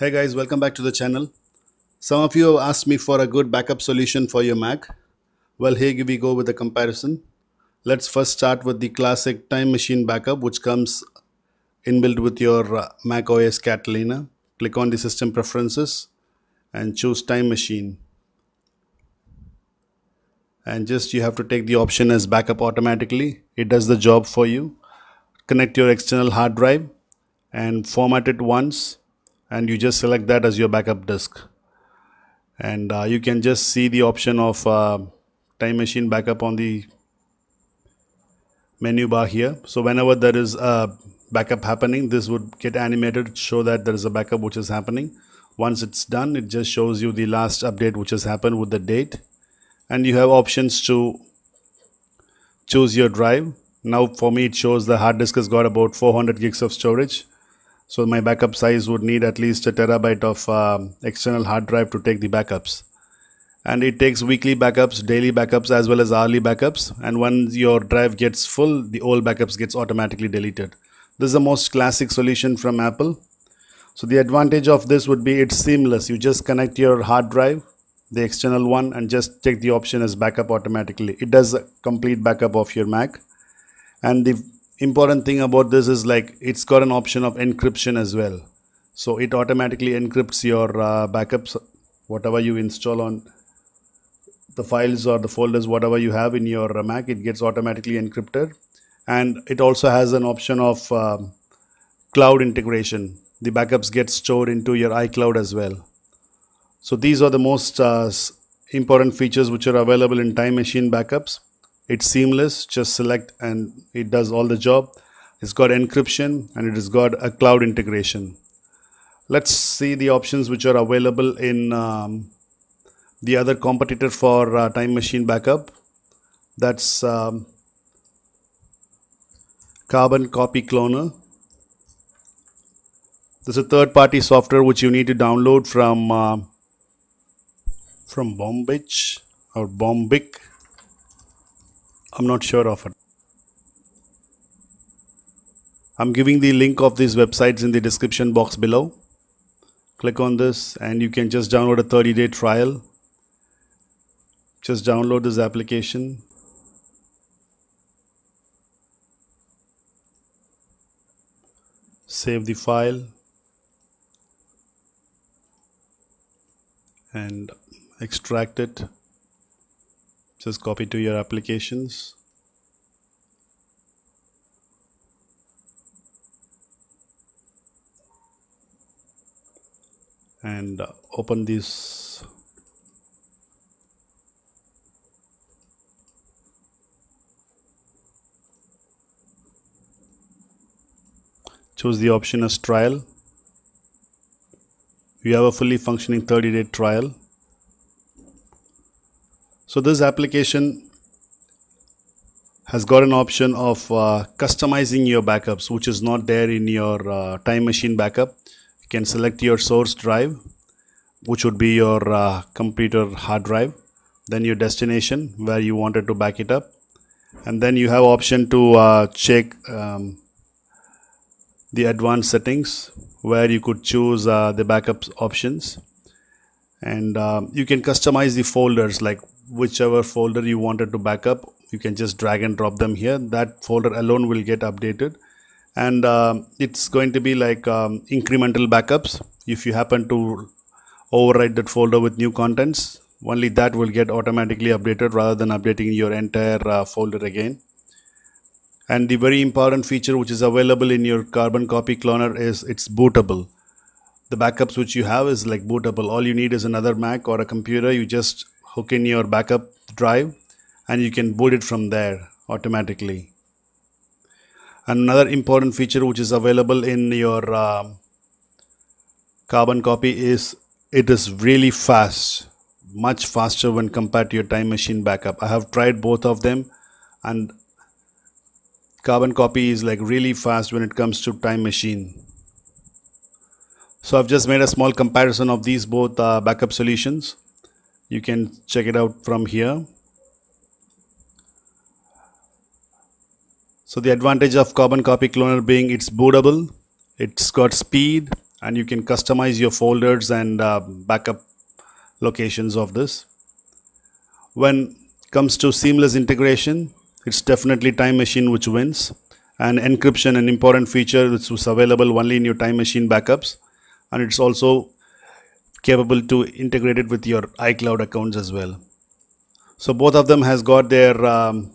Hey guys, welcome back to the channel. Some of you have asked me for a good backup solution for your Mac. Well, here we go with a comparison. Let's first start with the classic Time Machine backup which comes inbuilt with your uh, Mac OS Catalina. Click on the system preferences and choose Time Machine. And just you have to take the option as backup automatically. It does the job for you. Connect your external hard drive and format it once and you just select that as your backup disk and uh, you can just see the option of uh, time machine backup on the menu bar here so whenever there is a backup happening this would get animated show that there is a backup which is happening once it's done it just shows you the last update which has happened with the date and you have options to choose your drive now for me it shows the hard disk has got about 400 gigs of storage so my backup size would need at least a terabyte of um, external hard drive to take the backups. And it takes weekly backups, daily backups, as well as hourly backups. And once your drive gets full, the old backups gets automatically deleted. This is the most classic solution from Apple. So the advantage of this would be it's seamless. You just connect your hard drive, the external one, and just take the option as backup automatically. It does a complete backup of your Mac. And the important thing about this is like it's got an option of encryption as well so it automatically encrypts your uh, backups whatever you install on the files or the folders whatever you have in your uh, mac it gets automatically encrypted and it also has an option of uh, cloud integration the backups get stored into your icloud as well so these are the most uh, important features which are available in time machine backups it's seamless just select and it does all the job it's got encryption and it has got a cloud integration let's see the options which are available in um, the other competitor for uh, time machine backup that's um, carbon copy cloner this is a third party software which you need to download from uh, from bombich or bombic I'm not sure of it. I'm giving the link of these websites in the description box below. Click on this and you can just download a 30 day trial. Just download this application. Save the file. and extract it just copy to your applications and uh, open this choose the option as trial you have a fully functioning 30 day trial so this application has got an option of uh, customizing your backups, which is not there in your uh, time machine backup. You can select your source drive, which would be your uh, computer hard drive, then your destination where you wanted to back it up. And then you have option to uh, check um, the advanced settings where you could choose uh, the backup options and uh, you can customize the folders like whichever folder you wanted to backup, you can just drag and drop them here that folder alone will get updated and um, it's going to be like um, incremental backups if you happen to overwrite that folder with new contents only that will get automatically updated rather than updating your entire uh, folder again and the very important feature which is available in your carbon copy cloner is it's bootable the backups which you have is like bootable all you need is another mac or a computer you just hook in your backup drive and you can boot it from there automatically. Another important feature which is available in your uh, carbon copy is it is really fast much faster when compared to your time machine backup i have tried both of them and carbon copy is like really fast when it comes to time machine so i've just made a small comparison of these both uh, backup solutions you can check it out from here so the advantage of carbon copy cloner being it's bootable it's got speed and you can customize your folders and uh, backup locations of this when comes to seamless integration it's definitely time machine which wins and encryption an important feature which was available only in your time machine backups and it's also capable to integrate it with your iCloud accounts as well. So both of them has got their um,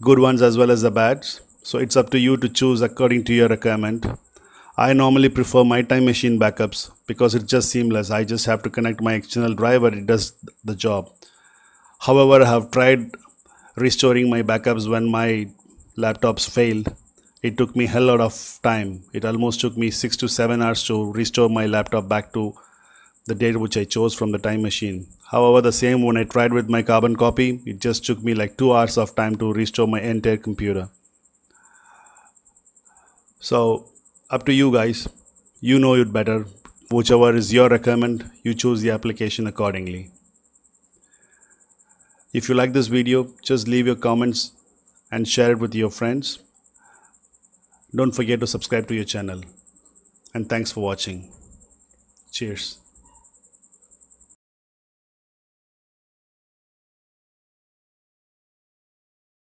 good ones as well as the bads. So it's up to you to choose according to your requirement. I normally prefer my time machine backups because it's just seamless. I just have to connect my external drive it does the job. However, I have tried restoring my backups when my laptops failed. It took me hell lot of time. It almost took me six to seven hours to restore my laptop back to the date which I chose from the time machine. However, the same when I tried with my carbon copy, it just took me like 2 hours of time to restore my entire computer. So, up to you guys. You know it better. Whichever is your requirement, you choose the application accordingly. If you like this video, just leave your comments and share it with your friends. Don't forget to subscribe to your channel. And thanks for watching. Cheers.